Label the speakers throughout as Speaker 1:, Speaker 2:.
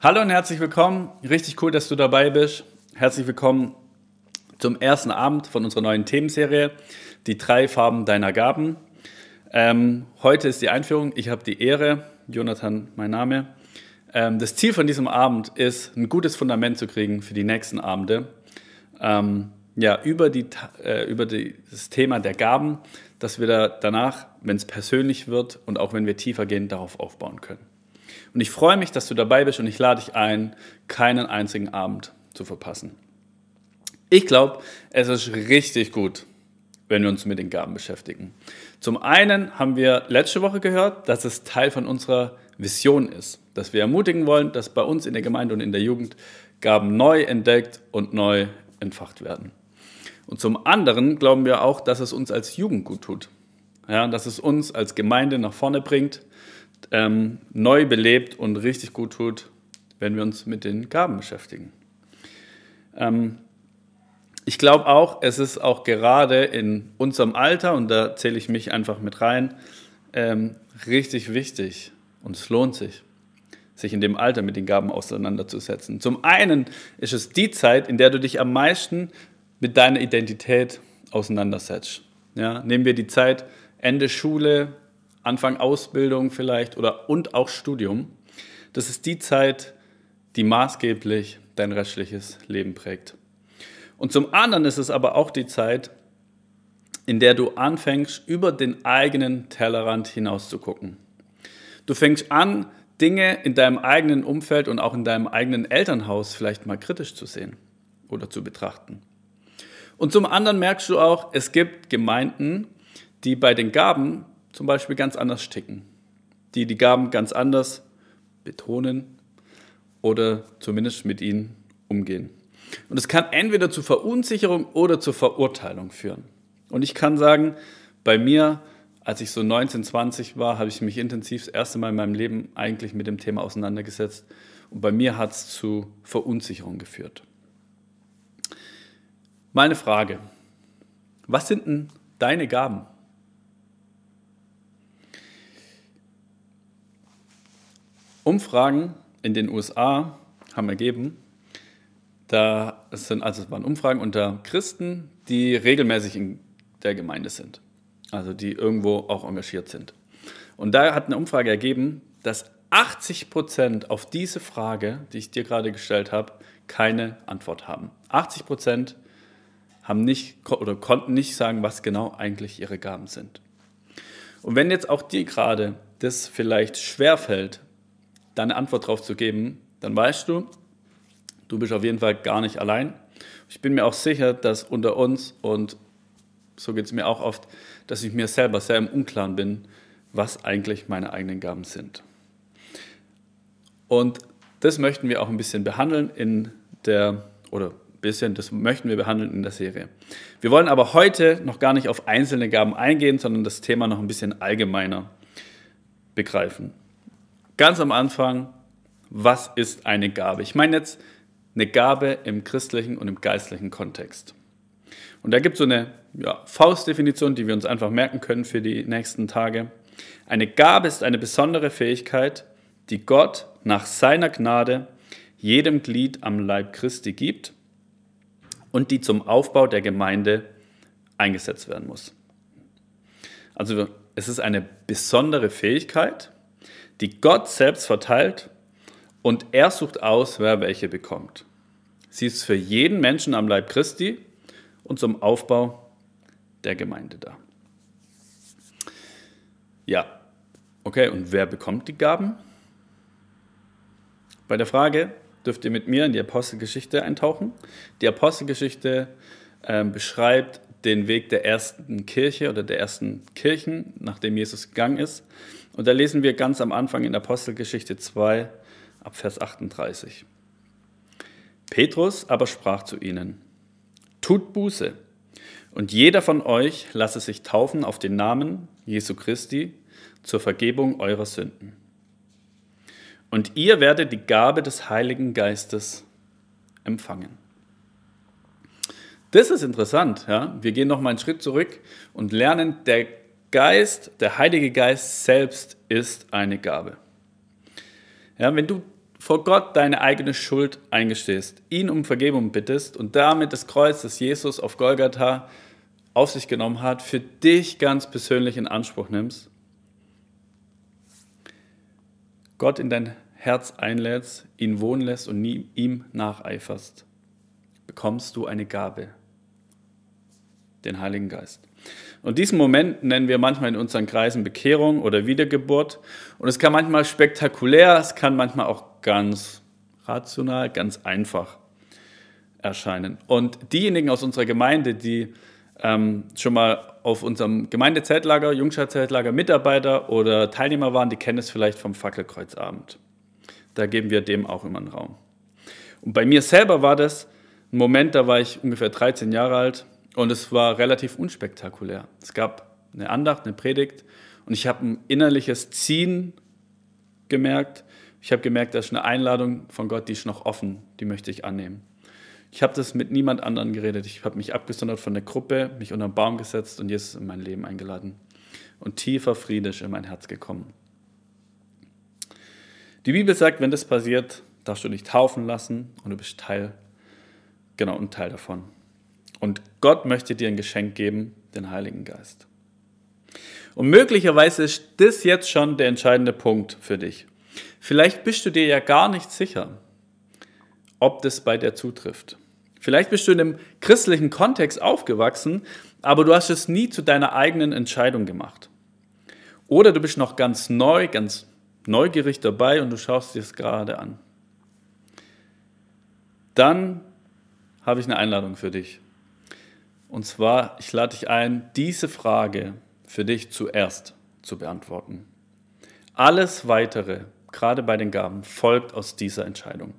Speaker 1: Hallo und herzlich willkommen. Richtig cool, dass du dabei bist. Herzlich willkommen zum ersten Abend von unserer neuen Themenserie, die drei Farben deiner Gaben. Ähm, heute ist die Einführung. Ich habe die Ehre, Jonathan, mein Name. Ähm, das Ziel von diesem Abend ist, ein gutes Fundament zu kriegen für die nächsten Abende. Ähm, ja, über, die, äh, über die, das Thema der Gaben, dass wir da danach, wenn es persönlich wird und auch wenn wir tiefer gehen, darauf aufbauen können. Und ich freue mich, dass du dabei bist und ich lade dich ein, keinen einzigen Abend zu verpassen. Ich glaube, es ist richtig gut, wenn wir uns mit den Gaben beschäftigen. Zum einen haben wir letzte Woche gehört, dass es Teil von unserer Vision ist, dass wir ermutigen wollen, dass bei uns in der Gemeinde und in der Jugend Gaben neu entdeckt und neu entfacht werden. Und zum anderen glauben wir auch, dass es uns als Jugend gut tut. Ja, dass es uns als Gemeinde nach vorne bringt, ähm, neu belebt und richtig gut tut, wenn wir uns mit den Gaben beschäftigen. Ähm, ich glaube auch, es ist auch gerade in unserem Alter, und da zähle ich mich einfach mit rein, ähm, richtig wichtig und es lohnt sich, sich in dem Alter mit den Gaben auseinanderzusetzen. Zum einen ist es die Zeit, in der du dich am meisten mit deiner Identität auseinandersetzt. Ja, nehmen wir die Zeit Ende Schule, Anfang Ausbildung vielleicht oder und auch Studium. Das ist die Zeit, die maßgeblich dein restliches Leben prägt. Und zum anderen ist es aber auch die Zeit, in der du anfängst, über den eigenen Tellerrand hinaus zu gucken. Du fängst an, Dinge in deinem eigenen Umfeld und auch in deinem eigenen Elternhaus vielleicht mal kritisch zu sehen oder zu betrachten. Und zum anderen merkst du auch, es gibt Gemeinden, die bei den Gaben zum Beispiel ganz anders sticken, die die Gaben ganz anders betonen oder zumindest mit ihnen umgehen. Und es kann entweder zu Verunsicherung oder zur Verurteilung führen. Und ich kann sagen, bei mir, als ich so 19, 20 war, habe ich mich intensiv das erste Mal in meinem Leben eigentlich mit dem Thema auseinandergesetzt. Und bei mir hat es zu Verunsicherung geführt. Meine Frage, was sind denn deine Gaben? Umfragen in den USA haben ergeben, da es sind, also es waren Umfragen unter Christen, die regelmäßig in der Gemeinde sind, also die irgendwo auch engagiert sind. Und da hat eine Umfrage ergeben, dass 80 Prozent auf diese Frage, die ich dir gerade gestellt habe, keine Antwort haben. 80 Prozent haben nicht oder konnten nicht sagen, was genau eigentlich ihre Gaben sind. Und wenn jetzt auch dir gerade das vielleicht schwerfällt, da eine Antwort drauf zu geben, dann weißt du, du bist auf jeden Fall gar nicht allein. Ich bin mir auch sicher, dass unter uns, und so geht es mir auch oft, dass ich mir selber sehr im Unklaren bin, was eigentlich meine eigenen Gaben sind. Und das möchten wir auch ein bisschen behandeln in der, oder ein bisschen, das möchten wir behandeln in der Serie. Wir wollen aber heute noch gar nicht auf einzelne Gaben eingehen, sondern das Thema noch ein bisschen allgemeiner begreifen ganz am Anfang, was ist eine Gabe? Ich meine jetzt eine Gabe im christlichen und im geistlichen Kontext. Und da gibt es so eine ja, Faustdefinition, die wir uns einfach merken können für die nächsten Tage. Eine Gabe ist eine besondere Fähigkeit, die Gott nach seiner Gnade jedem Glied am Leib Christi gibt und die zum Aufbau der Gemeinde eingesetzt werden muss. Also es ist eine besondere Fähigkeit, die Gott selbst verteilt und er sucht aus, wer welche bekommt. Sie ist für jeden Menschen am Leib Christi und zum Aufbau der Gemeinde da. Ja, okay, und wer bekommt die Gaben? Bei der Frage dürft ihr mit mir in die Apostelgeschichte eintauchen. Die Apostelgeschichte äh, beschreibt den Weg der ersten Kirche oder der ersten Kirchen, nachdem Jesus gegangen ist. Und da lesen wir ganz am Anfang in Apostelgeschichte 2 ab Vers 38. Petrus aber sprach zu ihnen, Tut Buße, und jeder von euch lasse sich taufen auf den Namen Jesu Christi zur Vergebung eurer Sünden. Und ihr werdet die Gabe des Heiligen Geistes empfangen. Das ist interessant. Ja? Wir gehen noch mal einen Schritt zurück und lernen, der Geist, der Heilige Geist selbst ist eine Gabe. Ja, wenn du vor Gott deine eigene Schuld eingestehst, ihn um Vergebung bittest und damit das Kreuz, das Jesus auf Golgatha auf sich genommen hat, für dich ganz persönlich in Anspruch nimmst, Gott in dein Herz einlädst, ihn wohnen lässt und nie ihm nacheiferst, bekommst du eine Gabe, den Heiligen Geist. Und diesen Moment nennen wir manchmal in unseren Kreisen Bekehrung oder Wiedergeburt. Und es kann manchmal spektakulär, es kann manchmal auch ganz rational, ganz einfach erscheinen. Und diejenigen aus unserer Gemeinde, die ähm, schon mal auf unserem Gemeindezeltlager, Jungscherzeltlager Mitarbeiter oder Teilnehmer waren, die kennen es vielleicht vom Fackelkreuzabend. Da geben wir dem auch immer einen Raum. Und bei mir selber war das ein Moment, da war ich ungefähr 13 Jahre alt, und es war relativ unspektakulär. Es gab eine Andacht, eine Predigt und ich habe ein innerliches Ziehen gemerkt. Ich habe gemerkt, da ist eine Einladung von Gott, die ist noch offen, die möchte ich annehmen. Ich habe das mit niemand anderen geredet. Ich habe mich abgesondert von der Gruppe, mich unter den Baum gesetzt und Jesus in mein Leben eingeladen. Und tiefer Friede ist in mein Herz gekommen. Die Bibel sagt, wenn das passiert, darfst du dich taufen lassen und du bist Teil, genau, und Teil davon. Und Gott möchte dir ein Geschenk geben, den Heiligen Geist. Und möglicherweise ist das jetzt schon der entscheidende Punkt für dich. Vielleicht bist du dir ja gar nicht sicher, ob das bei dir zutrifft. Vielleicht bist du in einem christlichen Kontext aufgewachsen, aber du hast es nie zu deiner eigenen Entscheidung gemacht. Oder du bist noch ganz neu, ganz neugierig dabei und du schaust dir es gerade an. Dann habe ich eine Einladung für dich. Und zwar, ich lade dich ein, diese Frage für dich zuerst zu beantworten. Alles Weitere, gerade bei den Gaben, folgt aus dieser Entscheidung.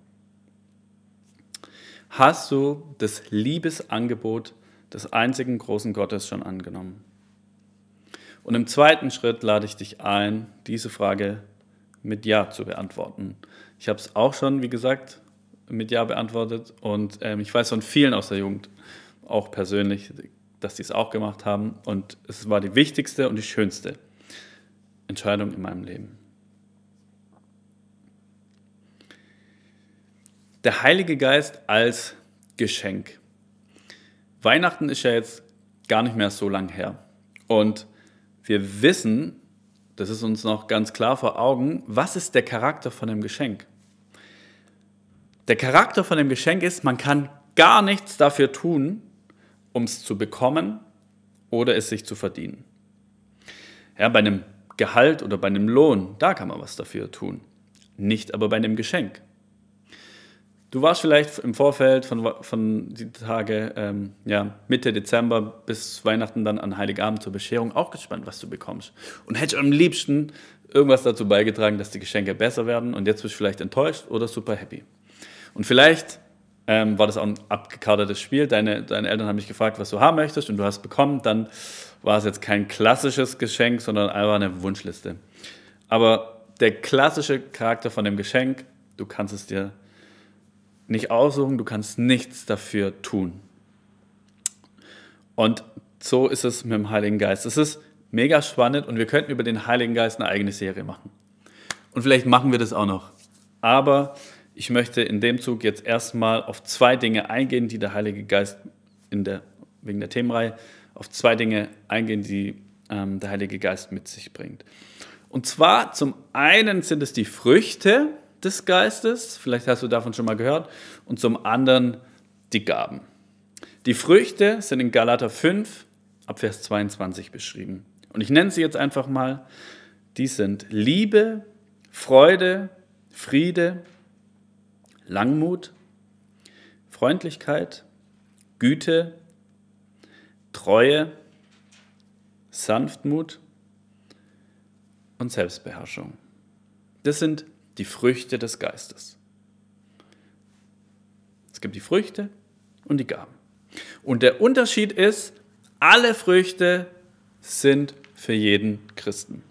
Speaker 1: Hast du das Liebesangebot des einzigen großen Gottes schon angenommen? Und im zweiten Schritt lade ich dich ein, diese Frage mit Ja zu beantworten. Ich habe es auch schon, wie gesagt, mit Ja beantwortet und ähm, ich weiß von vielen aus der Jugend, auch persönlich, dass die es auch gemacht haben. Und es war die wichtigste und die schönste Entscheidung in meinem Leben. Der Heilige Geist als Geschenk. Weihnachten ist ja jetzt gar nicht mehr so lang her. Und wir wissen, das ist uns noch ganz klar vor Augen, was ist der Charakter von dem Geschenk? Der Charakter von dem Geschenk ist, man kann gar nichts dafür tun, um es zu bekommen oder es sich zu verdienen. Ja, bei einem Gehalt oder bei einem Lohn, da kann man was dafür tun. Nicht aber bei einem Geschenk. Du warst vielleicht im Vorfeld von, von die Tage ähm, ja, Mitte Dezember bis Weihnachten dann an Heiligabend zur Bescherung auch gespannt, was du bekommst. Und hättest am liebsten irgendwas dazu beigetragen, dass die Geschenke besser werden und jetzt bist du vielleicht enttäuscht oder super happy. Und vielleicht ähm, war das auch ein abgekadertes Spiel. Deine, deine Eltern haben mich gefragt, was du haben möchtest und du hast bekommen. Dann war es jetzt kein klassisches Geschenk, sondern einfach eine Wunschliste. Aber der klassische Charakter von dem Geschenk, du kannst es dir nicht aussuchen, du kannst nichts dafür tun. Und so ist es mit dem Heiligen Geist. Es ist mega spannend und wir könnten über den Heiligen Geist eine eigene Serie machen. Und vielleicht machen wir das auch noch. Aber ich möchte in dem Zug jetzt erstmal auf zwei Dinge eingehen, die der Heilige Geist in der, wegen der Themenreihe, auf zwei Dinge eingehen, die ähm, der Heilige Geist mit sich bringt. Und zwar zum einen sind es die Früchte des Geistes, vielleicht hast du davon schon mal gehört, und zum anderen die Gaben. Die Früchte sind in Galater 5 ab Vers 22 beschrieben. Und ich nenne sie jetzt einfach mal. Die sind Liebe, Freude, Friede, Langmut, Freundlichkeit, Güte, Treue, Sanftmut und Selbstbeherrschung. Das sind die Früchte des Geistes. Es gibt die Früchte und die Gaben. Und der Unterschied ist, alle Früchte sind für jeden Christen.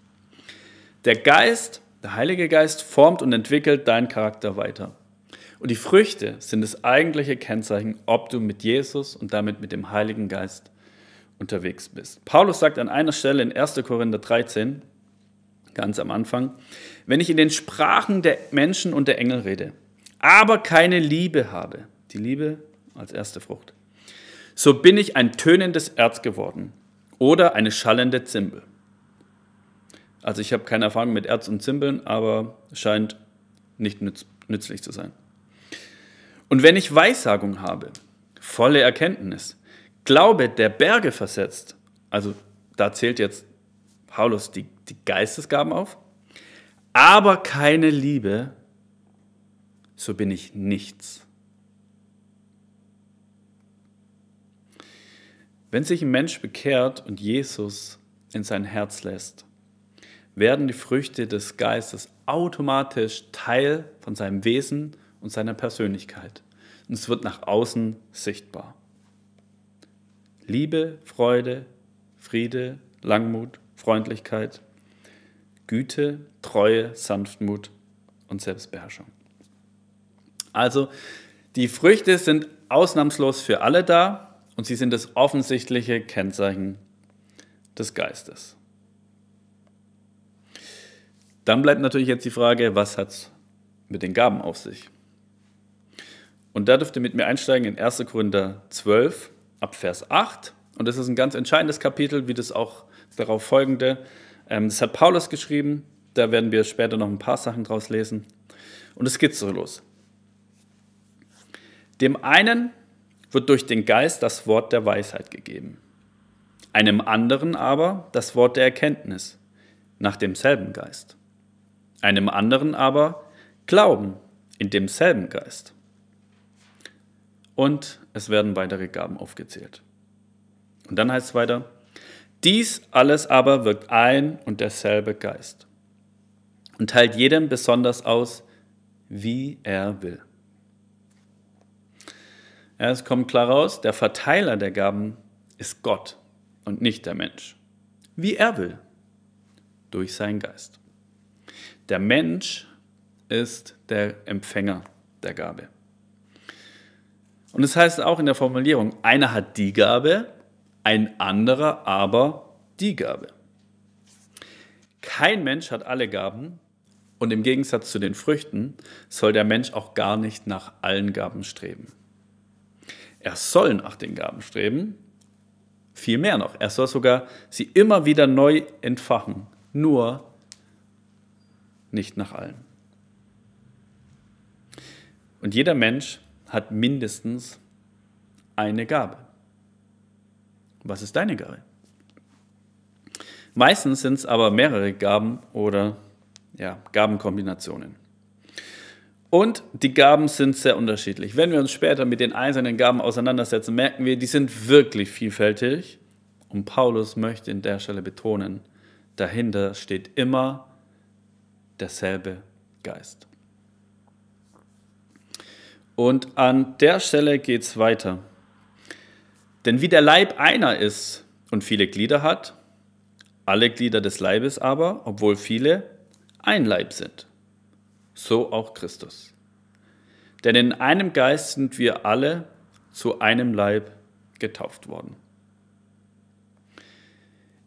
Speaker 1: Der Geist, der Heilige Geist formt und entwickelt deinen Charakter weiter. Und die Früchte sind das eigentliche Kennzeichen, ob du mit Jesus und damit mit dem Heiligen Geist unterwegs bist. Paulus sagt an einer Stelle in 1. Korinther 13, ganz am Anfang, wenn ich in den Sprachen der Menschen und der Engel rede, aber keine Liebe habe, die Liebe als erste Frucht, so bin ich ein tönendes Erz geworden oder eine schallende Zimbel. Also ich habe keine Erfahrung mit Erz und Zimbeln, aber scheint nicht nützlich zu sein. Und wenn ich Weissagung habe, volle Erkenntnis, Glaube der Berge versetzt, also da zählt jetzt Paulus die, die Geistesgaben auf, aber keine Liebe, so bin ich nichts. Wenn sich ein Mensch bekehrt und Jesus in sein Herz lässt, werden die Früchte des Geistes automatisch Teil von seinem Wesen und seiner Persönlichkeit. Und es wird nach außen sichtbar. Liebe, Freude, Friede, Langmut, Freundlichkeit, Güte, Treue, Sanftmut und Selbstbeherrschung. Also die Früchte sind ausnahmslos für alle da und sie sind das offensichtliche Kennzeichen des Geistes. Dann bleibt natürlich jetzt die Frage, was hat es mit den Gaben auf sich? Und da dürft ihr mit mir einsteigen in 1. Korinther 12 ab Vers 8. Und das ist ein ganz entscheidendes Kapitel, wie das auch darauf folgende. Ähm, das hat Paulus geschrieben. Da werden wir später noch ein paar Sachen draus lesen. Und es geht so los. Dem einen wird durch den Geist das Wort der Weisheit gegeben, einem anderen aber das Wort der Erkenntnis nach demselben Geist, einem anderen aber Glauben in demselben Geist und es werden weitere Gaben aufgezählt. Und dann heißt es weiter, dies alles aber wirkt ein und derselbe Geist und teilt jedem besonders aus, wie er will. Ja, es kommt klar raus, der Verteiler der Gaben ist Gott und nicht der Mensch. Wie er will, durch seinen Geist. Der Mensch ist der Empfänger der Gabe. Und das heißt auch in der Formulierung, einer hat die Gabe, ein anderer aber die Gabe. Kein Mensch hat alle Gaben und im Gegensatz zu den Früchten soll der Mensch auch gar nicht nach allen Gaben streben. Er soll nach den Gaben streben, viel mehr noch. Er soll sogar sie immer wieder neu entfachen, nur nicht nach allen. Und jeder Mensch hat mindestens eine Gabe. Was ist deine Gabe? Meistens sind es aber mehrere Gaben oder ja, Gabenkombinationen. Und die Gaben sind sehr unterschiedlich. Wenn wir uns später mit den einzelnen Gaben auseinandersetzen, merken wir, die sind wirklich vielfältig. Und Paulus möchte in der Stelle betonen, dahinter steht immer derselbe Geist. Und an der Stelle geht es weiter. Denn wie der Leib einer ist und viele Glieder hat, alle Glieder des Leibes aber, obwohl viele, ein Leib sind. So auch Christus. Denn in einem Geist sind wir alle zu einem Leib getauft worden.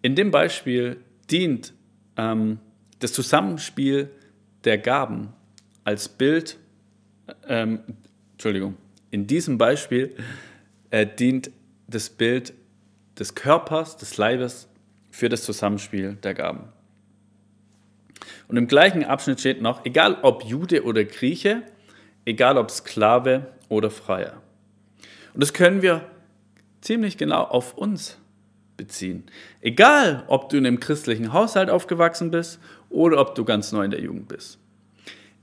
Speaker 1: In dem Beispiel dient ähm, das Zusammenspiel der Gaben als Bild ähm, Entschuldigung, in diesem Beispiel äh, dient das Bild des Körpers, des Leibes für das Zusammenspiel der Gaben. Und im gleichen Abschnitt steht noch, egal ob Jude oder Grieche, egal ob Sklave oder Freier. Und das können wir ziemlich genau auf uns beziehen. Egal, ob du in einem christlichen Haushalt aufgewachsen bist oder ob du ganz neu in der Jugend bist.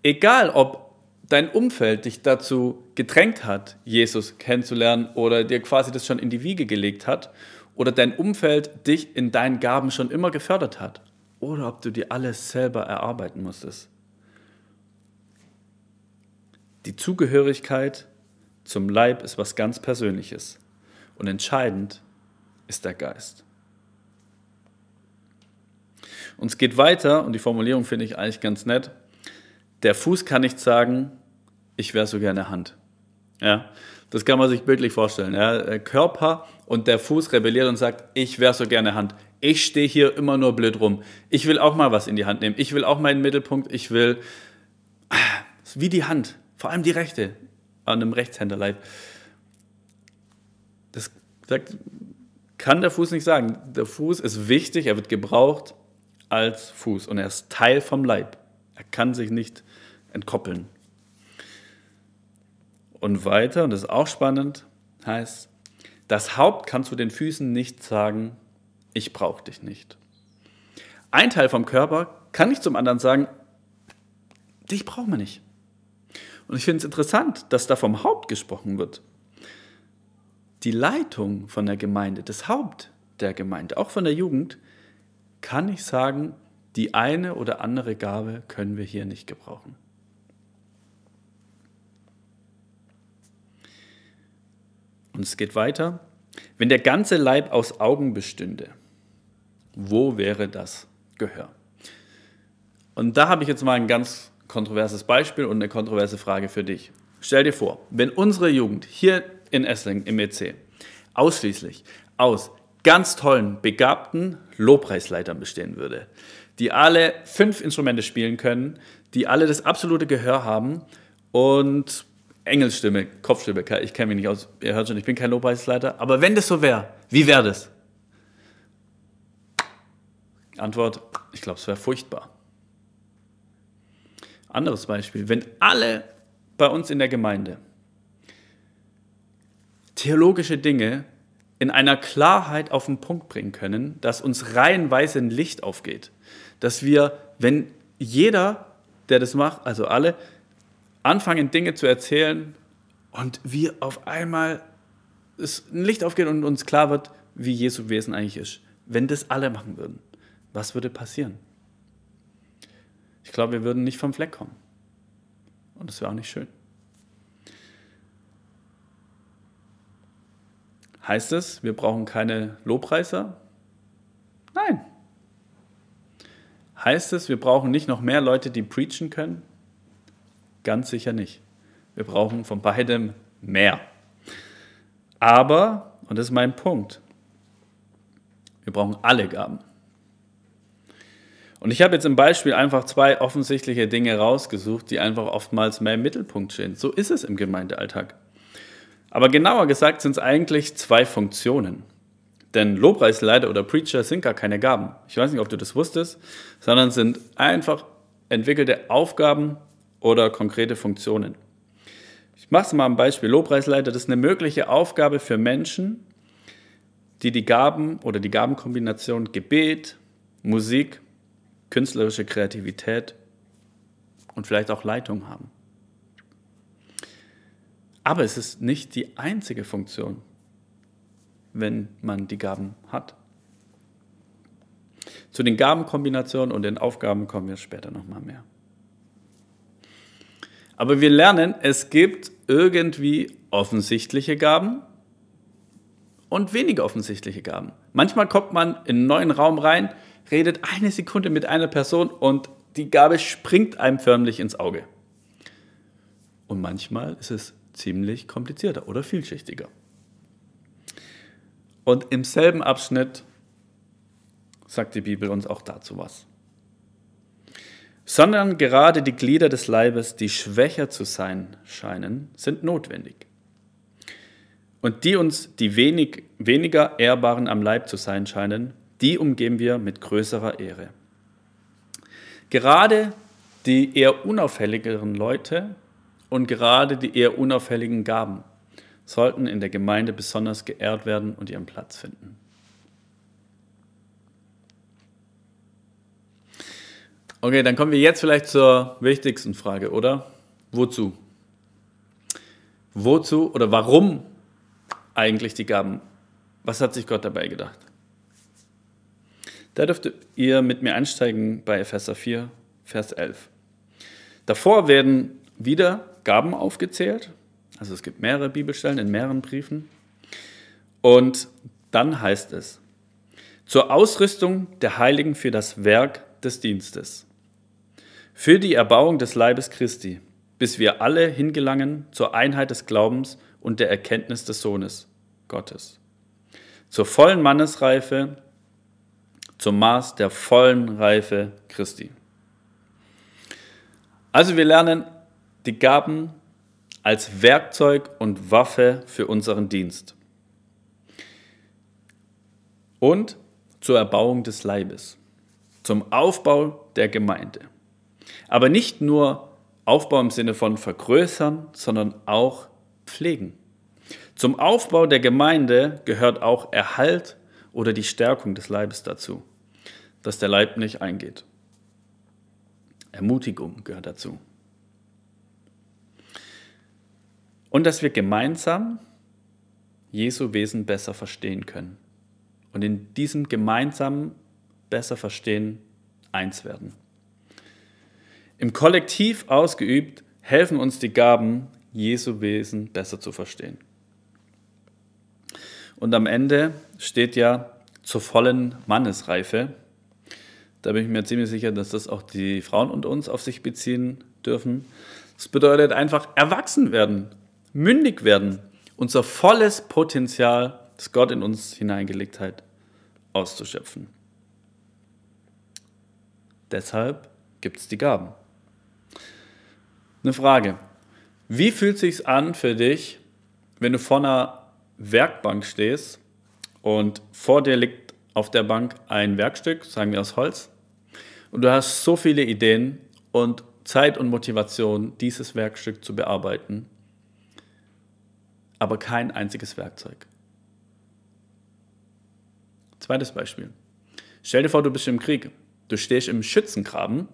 Speaker 1: Egal, ob dein Umfeld dich dazu gedrängt hat, Jesus kennenzulernen oder dir quasi das schon in die Wiege gelegt hat oder dein Umfeld dich in deinen Gaben schon immer gefördert hat oder ob du dir alles selber erarbeiten musstest. Die Zugehörigkeit zum Leib ist was ganz Persönliches und entscheidend ist der Geist. Und es geht weiter und die Formulierung finde ich eigentlich ganz nett. Der Fuß kann nicht sagen, ich wäre so gerne Hand. Ja, das kann man sich bildlich vorstellen. Ja, der äh, Körper und der Fuß rebelliert und sagt, ich wäre so gerne Hand. Ich stehe hier immer nur blöd rum. Ich will auch mal was in die Hand nehmen. Ich will auch meinen Mittelpunkt. Ich will ah, wie die Hand, vor allem die rechte an einem Rechtshänderleib. Das sagt, kann der Fuß nicht sagen. Der Fuß ist wichtig. Er wird gebraucht als Fuß und er ist Teil vom Leib. Er kann sich nicht entkoppeln und weiter, und das ist auch spannend, heißt, das Haupt kann zu den Füßen nicht sagen, ich brauche dich nicht. Ein Teil vom Körper kann nicht zum anderen sagen, dich brauchen wir nicht. Und ich finde es interessant, dass da vom Haupt gesprochen wird. Die Leitung von der Gemeinde, das Haupt der Gemeinde, auch von der Jugend, kann nicht sagen, die eine oder andere Gabe können wir hier nicht gebrauchen. Und es geht weiter. Wenn der ganze Leib aus Augen bestünde, wo wäre das Gehör? Und da habe ich jetzt mal ein ganz kontroverses Beispiel und eine kontroverse Frage für dich. Stell dir vor, wenn unsere Jugend hier in Esslingen im EC ausschließlich aus ganz tollen, begabten Lobpreisleitern bestehen würde, die alle fünf Instrumente spielen können, die alle das absolute Gehör haben und Engelsstimme, Kopfstimme, ich kenne mich nicht aus, ihr hört schon, ich bin kein Lobpreisleiter, aber wenn das so wäre, wie wäre das? Antwort, ich glaube, es wäre furchtbar. Anderes Beispiel, wenn alle bei uns in der Gemeinde theologische Dinge in einer Klarheit auf den Punkt bringen können, dass uns reihenweise ein Licht aufgeht, dass wir, wenn jeder, der das macht, also alle, anfangen, Dinge zu erzählen und wir auf einmal es ein Licht aufgeht und uns klar wird, wie Jesu Wesen eigentlich ist. Wenn das alle machen würden, was würde passieren? Ich glaube, wir würden nicht vom Fleck kommen. Und das wäre auch nicht schön. Heißt es, wir brauchen keine Lobpreiser? Nein. Heißt es, wir brauchen nicht noch mehr Leute, die preachen können? Ganz sicher nicht. Wir brauchen von beidem mehr. Aber, und das ist mein Punkt, wir brauchen alle Gaben. Und ich habe jetzt im Beispiel einfach zwei offensichtliche Dinge rausgesucht, die einfach oftmals mehr im Mittelpunkt stehen. So ist es im Gemeindealltag. Aber genauer gesagt sind es eigentlich zwei Funktionen. Denn Lobpreisleiter oder Preacher sind gar keine Gaben. Ich weiß nicht, ob du das wusstest, sondern sind einfach entwickelte Aufgaben, oder konkrete Funktionen. Ich mache es mal am Beispiel. Lobpreisleiter, das ist eine mögliche Aufgabe für Menschen, die die Gaben oder die Gabenkombination Gebet, Musik, künstlerische Kreativität und vielleicht auch Leitung haben. Aber es ist nicht die einzige Funktion, wenn man die Gaben hat. Zu den Gabenkombinationen und den Aufgaben kommen wir später nochmal mehr. Aber wir lernen, es gibt irgendwie offensichtliche Gaben und weniger offensichtliche Gaben. Manchmal kommt man in einen neuen Raum rein, redet eine Sekunde mit einer Person und die Gabe springt einem förmlich ins Auge. Und manchmal ist es ziemlich komplizierter oder vielschichtiger. Und im selben Abschnitt sagt die Bibel uns auch dazu was sondern gerade die Glieder des Leibes, die schwächer zu sein scheinen, sind notwendig. Und die uns, die wenig, weniger ehrbaren am Leib zu sein scheinen, die umgeben wir mit größerer Ehre. Gerade die eher unauffälligeren Leute und gerade die eher unauffälligen Gaben sollten in der Gemeinde besonders geehrt werden und ihren Platz finden. Okay, dann kommen wir jetzt vielleicht zur wichtigsten Frage, oder? Wozu? Wozu oder warum eigentlich die Gaben? Was hat sich Gott dabei gedacht? Da dürft ihr mit mir einsteigen bei Epheser 4, Vers 11. Davor werden wieder Gaben aufgezählt. Also es gibt mehrere Bibelstellen in mehreren Briefen. Und dann heißt es, zur Ausrüstung der Heiligen für das Werk des Dienstes für die Erbauung des Leibes Christi, bis wir alle hingelangen zur Einheit des Glaubens und der Erkenntnis des Sohnes Gottes, zur vollen Mannesreife, zum Maß der vollen Reife Christi. Also wir lernen die Gaben als Werkzeug und Waffe für unseren Dienst und zur Erbauung des Leibes, zum Aufbau der Gemeinde. Aber nicht nur Aufbau im Sinne von vergrößern, sondern auch pflegen. Zum Aufbau der Gemeinde gehört auch Erhalt oder die Stärkung des Leibes dazu, dass der Leib nicht eingeht. Ermutigung gehört dazu. Und dass wir gemeinsam Jesu Wesen besser verstehen können. Und in diesem gemeinsamen besser verstehen eins werden. Im Kollektiv ausgeübt helfen uns die Gaben, Jesu Wesen besser zu verstehen. Und am Ende steht ja zur vollen Mannesreife. Da bin ich mir ziemlich sicher, dass das auch die Frauen und uns auf sich beziehen dürfen. Das bedeutet einfach erwachsen werden, mündig werden, unser volles Potenzial, das Gott in uns hineingelegt hat, auszuschöpfen. Deshalb gibt es die Gaben. Eine Frage. Wie fühlt es sich an für dich, wenn du vor einer Werkbank stehst und vor dir liegt auf der Bank ein Werkstück, sagen wir aus Holz, und du hast so viele Ideen und Zeit und Motivation, dieses Werkstück zu bearbeiten, aber kein einziges Werkzeug. Zweites Beispiel. Stell dir vor, du bist im Krieg. Du stehst im Schützengraben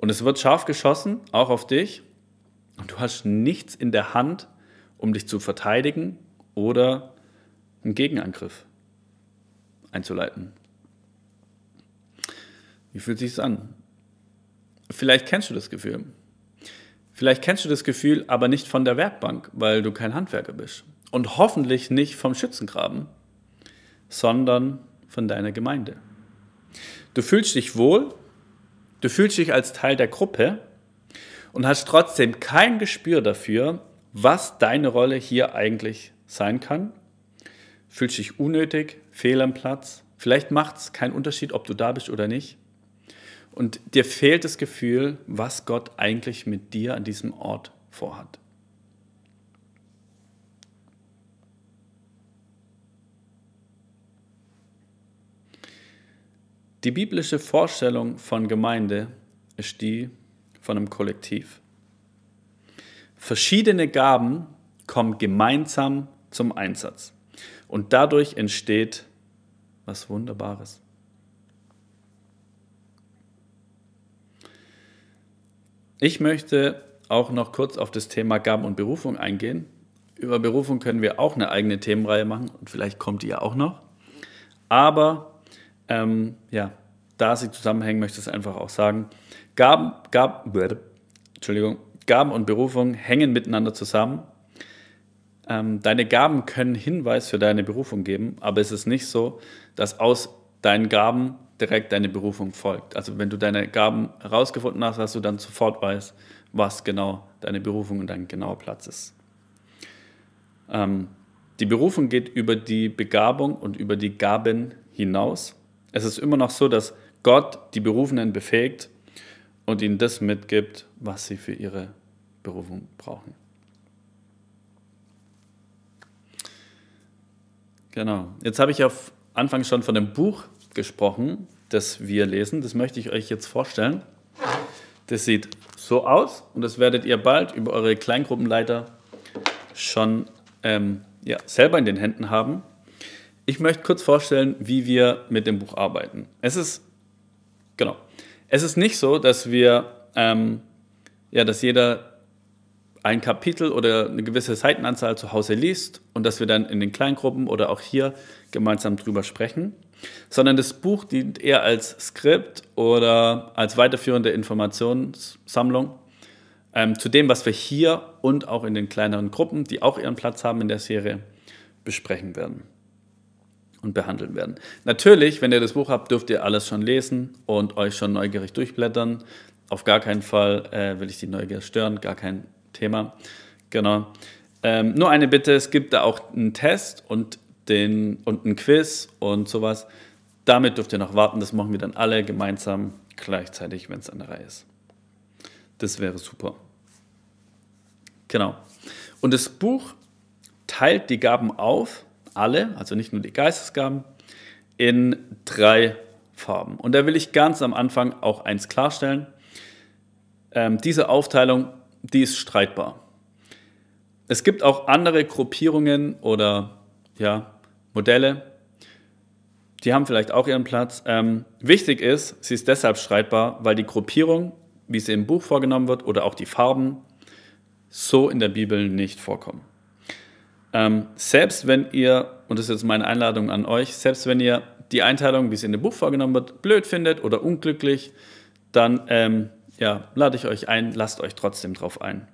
Speaker 1: und es wird scharf geschossen, auch auf dich. Und du hast nichts in der Hand, um dich zu verteidigen oder einen Gegenangriff einzuleiten. Wie fühlt sich das an? Vielleicht kennst du das Gefühl. Vielleicht kennst du das Gefühl, aber nicht von der Werkbank, weil du kein Handwerker bist. Und hoffentlich nicht vom Schützengraben, sondern von deiner Gemeinde. Du fühlst dich wohl, Du fühlst dich als Teil der Gruppe und hast trotzdem kein Gespür dafür, was deine Rolle hier eigentlich sein kann. Fühlst dich unnötig, fehl am Platz. Vielleicht macht es keinen Unterschied, ob du da bist oder nicht. Und dir fehlt das Gefühl, was Gott eigentlich mit dir an diesem Ort vorhat. Die biblische Vorstellung von Gemeinde ist die von einem Kollektiv. Verschiedene Gaben kommen gemeinsam zum Einsatz. Und dadurch entsteht was Wunderbares. Ich möchte auch noch kurz auf das Thema Gaben und Berufung eingehen. Über Berufung können wir auch eine eigene Themenreihe machen und vielleicht kommt die ja auch noch. Aber ähm, ja, da sie zusammenhängen, möchte ich es einfach auch sagen. Gaben, Gaben, Entschuldigung, Gaben und Berufung hängen miteinander zusammen. Ähm, deine Gaben können Hinweis für deine Berufung geben, aber es ist nicht so, dass aus deinen Gaben direkt deine Berufung folgt. Also wenn du deine Gaben herausgefunden hast, dass du dann sofort weißt, was genau deine Berufung und dein genauer Platz ist. Ähm, die Berufung geht über die Begabung und über die Gaben hinaus. Es ist immer noch so, dass Gott die Berufenen befähigt und ihnen das mitgibt, was sie für ihre Berufung brauchen. Genau. Jetzt habe ich auf Anfang schon von dem Buch gesprochen, das wir lesen. Das möchte ich euch jetzt vorstellen. Das sieht so aus und das werdet ihr bald über eure Kleingruppenleiter schon ähm, ja, selber in den Händen haben ich möchte kurz vorstellen, wie wir mit dem Buch arbeiten. Es ist, genau, es ist nicht so, dass wir, ähm, ja, dass jeder ein Kapitel oder eine gewisse Seitenanzahl zu Hause liest und dass wir dann in den Kleingruppen oder auch hier gemeinsam drüber sprechen, sondern das Buch dient eher als Skript oder als weiterführende Informationssammlung ähm, zu dem, was wir hier und auch in den kleineren Gruppen, die auch ihren Platz haben in der Serie, besprechen werden und behandeln werden. Natürlich, wenn ihr das Buch habt, dürft ihr alles schon lesen und euch schon neugierig durchblättern. Auf gar keinen Fall äh, will ich die Neugier stören, gar kein Thema. Genau. Ähm, nur eine Bitte, es gibt da auch einen Test und, den, und einen Quiz und sowas. Damit dürft ihr noch warten, das machen wir dann alle gemeinsam gleichzeitig, wenn es an der Reihe ist. Das wäre super. Genau. Und das Buch teilt die Gaben auf alle, also nicht nur die Geistesgaben, in drei Farben. Und da will ich ganz am Anfang auch eins klarstellen. Ähm, diese Aufteilung, die ist streitbar. Es gibt auch andere Gruppierungen oder ja, Modelle, die haben vielleicht auch ihren Platz. Ähm, wichtig ist, sie ist deshalb streitbar, weil die Gruppierung, wie sie im Buch vorgenommen wird, oder auch die Farben so in der Bibel nicht vorkommen. Ähm, selbst wenn ihr, und das ist jetzt meine Einladung an euch, selbst wenn ihr die Einteilung, wie sie in dem Buch vorgenommen wird, blöd findet oder unglücklich, dann ähm, ja, lade ich euch ein, lasst euch trotzdem drauf ein.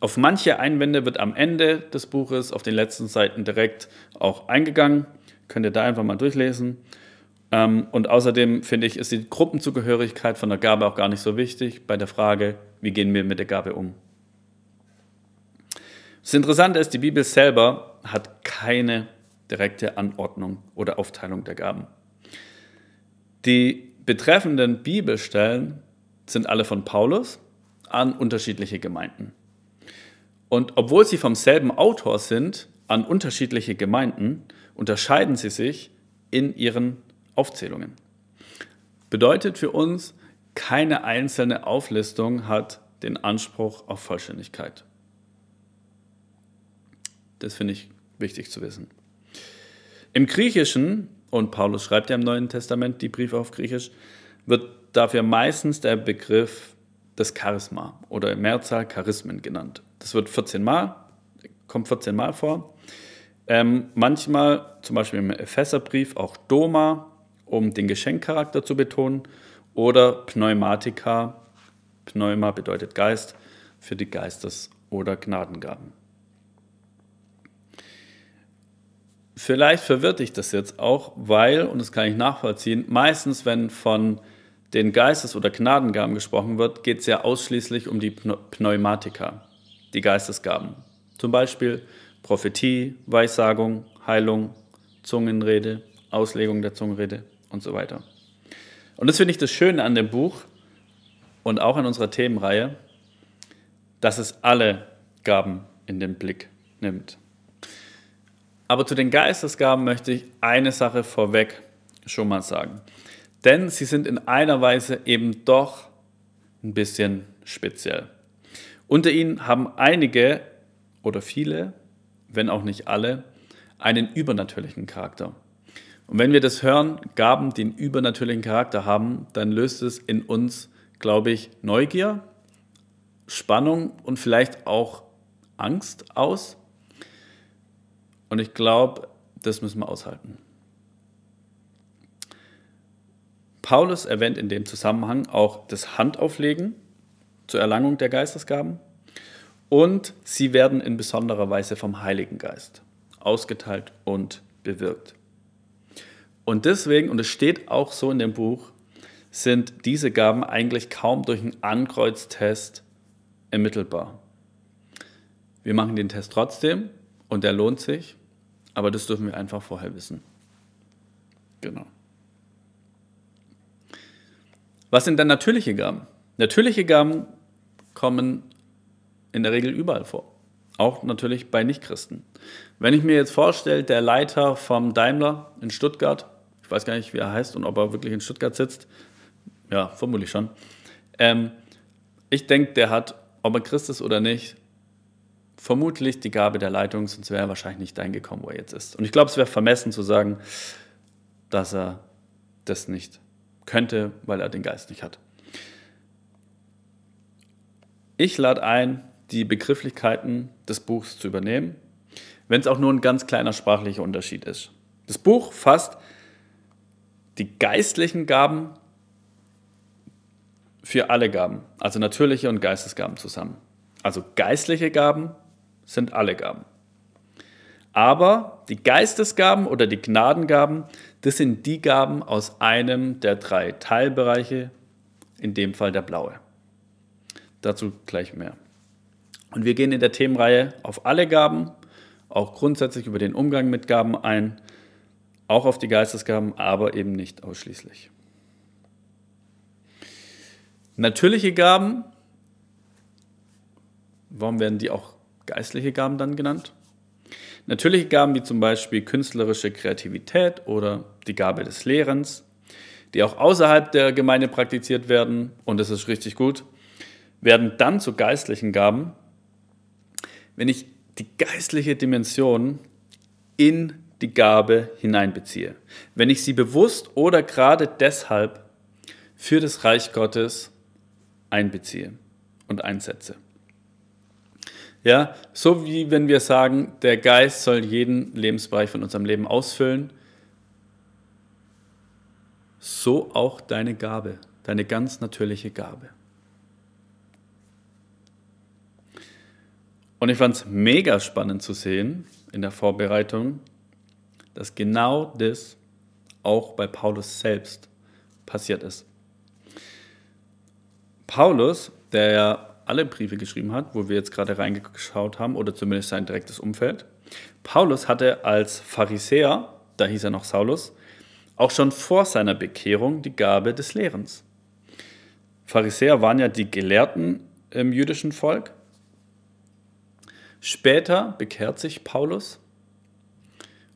Speaker 1: Auf manche Einwände wird am Ende des Buches, auf den letzten Seiten direkt auch eingegangen. Könnt ihr da einfach mal durchlesen. Ähm, und außerdem finde ich, ist die Gruppenzugehörigkeit von der Gabe auch gar nicht so wichtig bei der Frage, wie gehen wir mit der Gabe um. Das Interessante ist, die Bibel selber hat keine direkte Anordnung oder Aufteilung der Gaben. Die betreffenden Bibelstellen sind alle von Paulus an unterschiedliche Gemeinden. Und obwohl sie vom selben Autor sind, an unterschiedliche Gemeinden, unterscheiden sie sich in ihren Aufzählungen. Bedeutet für uns, keine einzelne Auflistung hat den Anspruch auf Vollständigkeit. Das finde ich wichtig zu wissen. Im Griechischen, und Paulus schreibt ja im Neuen Testament die Briefe auf Griechisch, wird dafür meistens der Begriff das Charisma oder Mehrzahl Charismen genannt. Das wird 14 Mal, kommt 14 Mal vor. Ähm, manchmal, zum Beispiel im Epheserbrief, auch Doma, um den Geschenkcharakter zu betonen, oder Pneumatika, Pneuma bedeutet Geist, für die Geistes- oder Gnadengaben. vielleicht verwirrt ich das jetzt auch, weil, und das kann ich nachvollziehen, meistens, wenn von den Geistes- oder Gnadengaben gesprochen wird, geht es ja ausschließlich um die Pneumatika, die Geistesgaben. Zum Beispiel Prophetie, Weissagung, Heilung, Zungenrede, Auslegung der Zungenrede und so weiter. Und das finde ich das Schöne an dem Buch und auch an unserer Themenreihe, dass es alle Gaben in den Blick nimmt. Aber zu den Geistesgaben möchte ich eine Sache vorweg schon mal sagen. Denn sie sind in einer Weise eben doch ein bisschen speziell. Unter ihnen haben einige oder viele, wenn auch nicht alle, einen übernatürlichen Charakter. Und wenn wir das hören, Gaben, die einen übernatürlichen Charakter haben, dann löst es in uns, glaube ich, Neugier, Spannung und vielleicht auch Angst aus, und ich glaube, das müssen wir aushalten. Paulus erwähnt in dem Zusammenhang auch das Handauflegen zur Erlangung der Geistesgaben und sie werden in besonderer Weise vom Heiligen Geist ausgeteilt und bewirkt. Und deswegen, und es steht auch so in dem Buch, sind diese Gaben eigentlich kaum durch einen Ankreuztest ermittelbar. Wir machen den Test trotzdem und der lohnt sich. Aber das dürfen wir einfach vorher wissen. Genau. Was sind denn natürliche Gaben? Natürliche Gaben kommen in der Regel überall vor. Auch natürlich bei Nichtchristen. Wenn ich mir jetzt vorstelle, der Leiter vom Daimler in Stuttgart, ich weiß gar nicht, wie er heißt und ob er wirklich in Stuttgart sitzt, ja, vermutlich schon. Ähm, ich denke, der hat, ob er Christ ist oder nicht, vermutlich die Gabe der Leitung, sonst wäre er wahrscheinlich nicht dahin gekommen, wo er jetzt ist. Und ich glaube, es wäre vermessen zu sagen, dass er das nicht könnte, weil er den Geist nicht hat. Ich lade ein, die Begrifflichkeiten des Buchs zu übernehmen, wenn es auch nur ein ganz kleiner sprachlicher Unterschied ist. Das Buch fasst die geistlichen Gaben für alle Gaben, also natürliche und Geistesgaben zusammen. Also geistliche Gaben sind alle Gaben. Aber die Geistesgaben oder die Gnadengaben, das sind die Gaben aus einem der drei Teilbereiche, in dem Fall der blaue. Dazu gleich mehr. Und wir gehen in der Themenreihe auf alle Gaben, auch grundsätzlich über den Umgang mit Gaben ein, auch auf die Geistesgaben, aber eben nicht ausschließlich. Natürliche Gaben, warum werden die auch geistliche Gaben dann genannt. Natürliche Gaben wie zum Beispiel künstlerische Kreativität oder die Gabe des Lehrens, die auch außerhalb der Gemeinde praktiziert werden, und das ist richtig gut, werden dann zu geistlichen Gaben, wenn ich die geistliche Dimension in die Gabe hineinbeziehe, wenn ich sie bewusst oder gerade deshalb für das Reich Gottes einbeziehe und einsetze. Ja, so wie wenn wir sagen, der Geist soll jeden Lebensbereich von unserem Leben ausfüllen, so auch deine Gabe, deine ganz natürliche Gabe. Und ich fand es mega spannend zu sehen in der Vorbereitung, dass genau das auch bei Paulus selbst passiert ist. Paulus, der ja alle Briefe geschrieben hat, wo wir jetzt gerade reingeschaut haben, oder zumindest sein direktes Umfeld. Paulus hatte als Pharisäer, da hieß er noch Saulus, auch schon vor seiner Bekehrung die Gabe des Lehrens. Pharisäer waren ja die Gelehrten im jüdischen Volk. Später bekehrt sich Paulus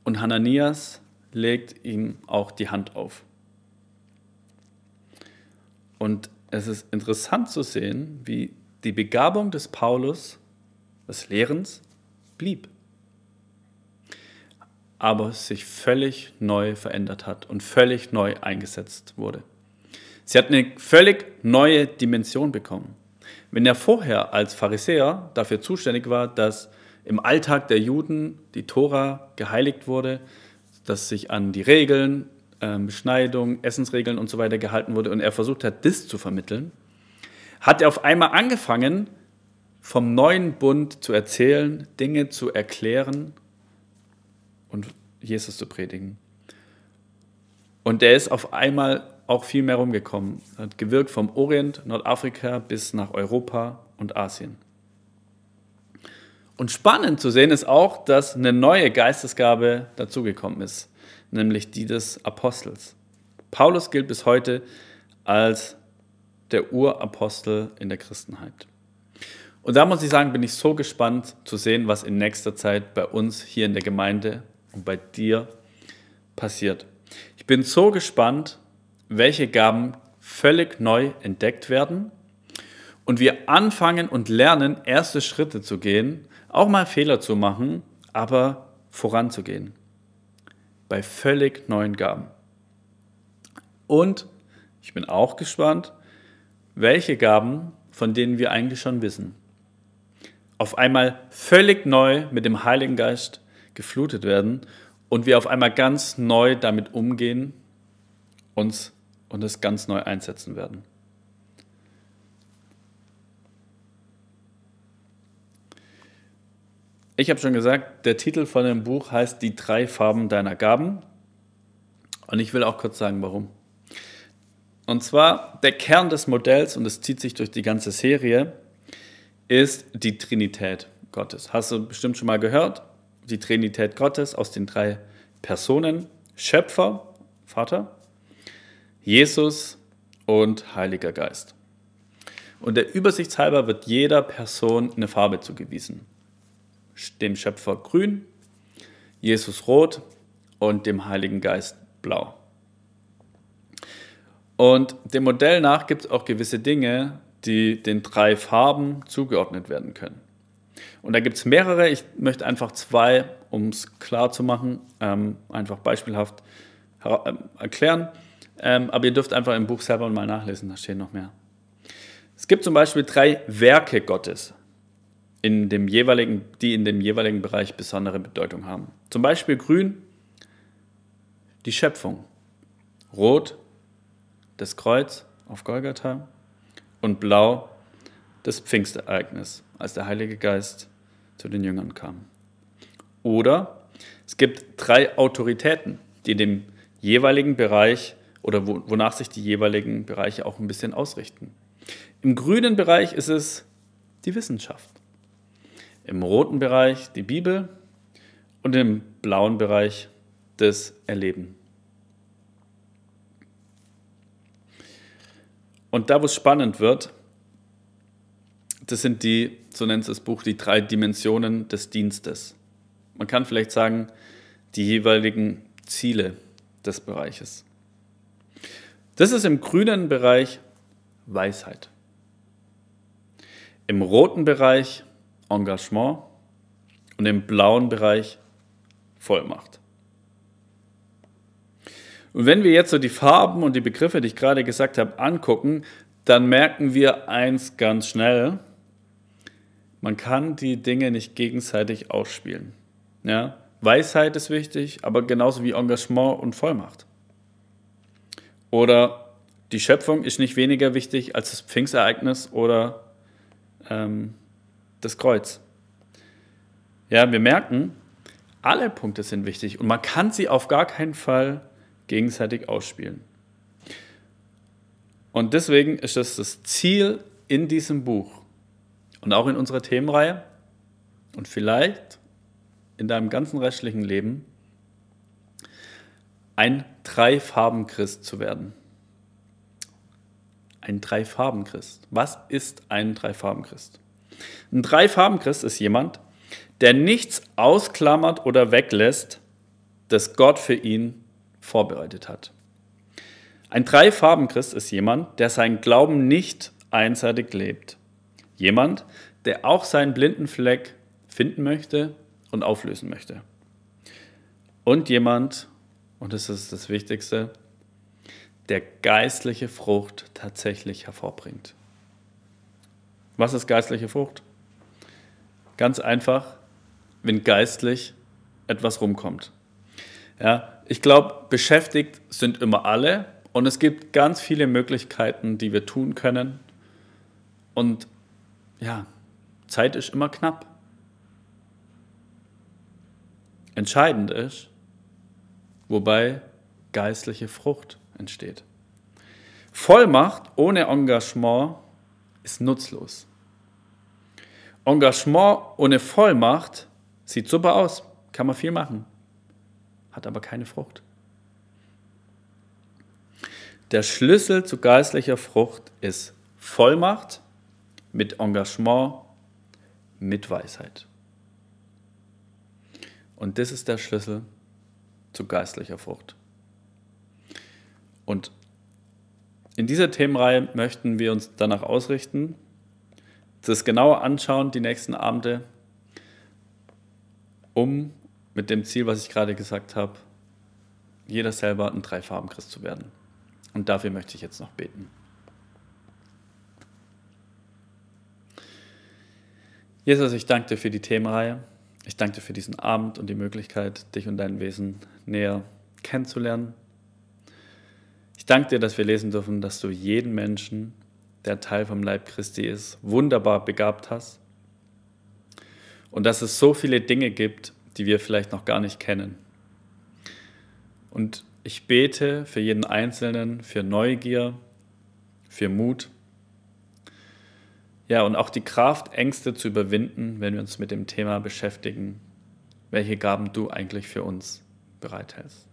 Speaker 1: und Hananias legt ihm auch die Hand auf. Und es ist interessant zu sehen, wie die Begabung des Paulus, des Lehrens, blieb. Aber sich völlig neu verändert hat und völlig neu eingesetzt wurde. Sie hat eine völlig neue Dimension bekommen. Wenn er vorher als Pharisäer dafür zuständig war, dass im Alltag der Juden die Tora geheiligt wurde, dass sich an die Regeln, ähm, Beschneidung, Essensregeln und so weiter gehalten wurde und er versucht hat, das zu vermitteln, hat er auf einmal angefangen, vom neuen Bund zu erzählen, Dinge zu erklären und Jesus zu predigen. Und er ist auf einmal auch viel mehr rumgekommen, hat gewirkt vom Orient, Nordafrika bis nach Europa und Asien. Und spannend zu sehen ist auch, dass eine neue Geistesgabe dazugekommen ist, nämlich die des Apostels. Paulus gilt bis heute als der Urapostel in der Christenheit. Und da muss ich sagen, bin ich so gespannt zu sehen, was in nächster Zeit bei uns hier in der Gemeinde und bei dir passiert. Ich bin so gespannt, welche Gaben völlig neu entdeckt werden und wir anfangen und lernen, erste Schritte zu gehen, auch mal Fehler zu machen, aber voranzugehen. Bei völlig neuen Gaben. Und ich bin auch gespannt, welche Gaben, von denen wir eigentlich schon wissen, auf einmal völlig neu mit dem Heiligen Geist geflutet werden und wir auf einmal ganz neu damit umgehen, uns und es ganz neu einsetzen werden. Ich habe schon gesagt, der Titel von dem Buch heißt Die drei Farben deiner Gaben. Und ich will auch kurz sagen, warum. Und zwar der Kern des Modells, und es zieht sich durch die ganze Serie, ist die Trinität Gottes. Hast du bestimmt schon mal gehört? Die Trinität Gottes aus den drei Personen, Schöpfer, Vater, Jesus und Heiliger Geist. Und der Übersichtshalber wird jeder Person eine Farbe zugewiesen. Dem Schöpfer grün, Jesus rot und dem Heiligen Geist blau. Und dem Modell nach gibt es auch gewisse Dinge, die den drei Farben zugeordnet werden können. Und da gibt es mehrere. Ich möchte einfach zwei, um es klar zu machen, ähm, einfach beispielhaft äh, erklären. Ähm, aber ihr dürft einfach im Buch selber mal nachlesen, da stehen noch mehr. Es gibt zum Beispiel drei Werke Gottes, in dem jeweiligen, die in dem jeweiligen Bereich besondere Bedeutung haben. Zum Beispiel grün, die Schöpfung. Rot, das Kreuz auf Golgatha und blau das Pfingstereignis, als der Heilige Geist zu den Jüngern kam. Oder es gibt drei Autoritäten, die in dem jeweiligen Bereich oder wonach sich die jeweiligen Bereiche auch ein bisschen ausrichten. Im grünen Bereich ist es die Wissenschaft, im roten Bereich die Bibel und im blauen Bereich das Erleben. Und da, wo es spannend wird, das sind die, so nennt es das Buch, die drei Dimensionen des Dienstes. Man kann vielleicht sagen, die jeweiligen Ziele des Bereiches. Das ist im grünen Bereich Weisheit. Im roten Bereich Engagement und im blauen Bereich Vollmacht. Und wenn wir jetzt so die Farben und die Begriffe, die ich gerade gesagt habe, angucken, dann merken wir eins ganz schnell. Man kann die Dinge nicht gegenseitig ausspielen. Ja? Weisheit ist wichtig, aber genauso wie Engagement und Vollmacht. Oder die Schöpfung ist nicht weniger wichtig als das Pfingstereignis oder ähm, das Kreuz. Ja, wir merken, alle Punkte sind wichtig und man kann sie auf gar keinen Fall gegenseitig ausspielen. Und deswegen ist es das Ziel in diesem Buch und auch in unserer Themenreihe und vielleicht in deinem ganzen restlichen Leben, ein drei farben christ zu werden. Ein drei farben christ Was ist ein drei farben christ Ein drei farben christ ist jemand, der nichts ausklammert oder weglässt, das Gott für ihn vorbereitet hat. Ein Dreifarben-Christ ist jemand, der seinen Glauben nicht einseitig lebt. Jemand, der auch seinen blinden Fleck finden möchte und auflösen möchte. Und jemand, und das ist das Wichtigste, der geistliche Frucht tatsächlich hervorbringt. Was ist geistliche Frucht? Ganz einfach, wenn geistlich etwas rumkommt. Ja, ich glaube, beschäftigt sind immer alle und es gibt ganz viele Möglichkeiten, die wir tun können. Und ja, Zeit ist immer knapp. Entscheidend ist, wobei geistliche Frucht entsteht. Vollmacht ohne Engagement ist nutzlos. Engagement ohne Vollmacht sieht super aus, kann man viel machen hat aber keine Frucht. Der Schlüssel zu geistlicher Frucht ist Vollmacht mit Engagement, mit Weisheit. Und das ist der Schlüssel zu geistlicher Frucht. Und in dieser Themenreihe möchten wir uns danach ausrichten, das genauer anschauen die nächsten Abende, um mit dem Ziel, was ich gerade gesagt habe, jeder selber ein Dreifarben-Christ zu werden. Und dafür möchte ich jetzt noch beten. Jesus, ich danke dir für die Themenreihe. Ich danke dir für diesen Abend und die Möglichkeit, dich und dein Wesen näher kennenzulernen. Ich danke dir, dass wir lesen dürfen, dass du jeden Menschen, der Teil vom Leib Christi ist, wunderbar begabt hast. Und dass es so viele Dinge gibt, die wir vielleicht noch gar nicht kennen. Und ich bete für jeden Einzelnen, für Neugier, für Mut. Ja, und auch die Kraft, Ängste zu überwinden, wenn wir uns mit dem Thema beschäftigen, welche Gaben du eigentlich für uns bereithältst.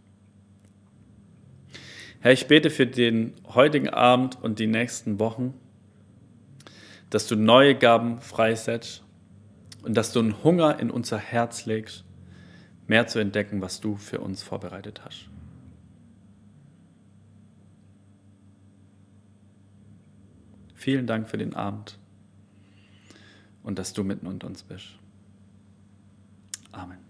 Speaker 1: Herr, ich bete für den heutigen Abend und die nächsten Wochen, dass du neue Gaben freisetzt und dass du einen Hunger in unser Herz legst mehr zu entdecken, was du für uns vorbereitet hast. Vielen Dank für den Abend und dass du mitten unter uns bist. Amen.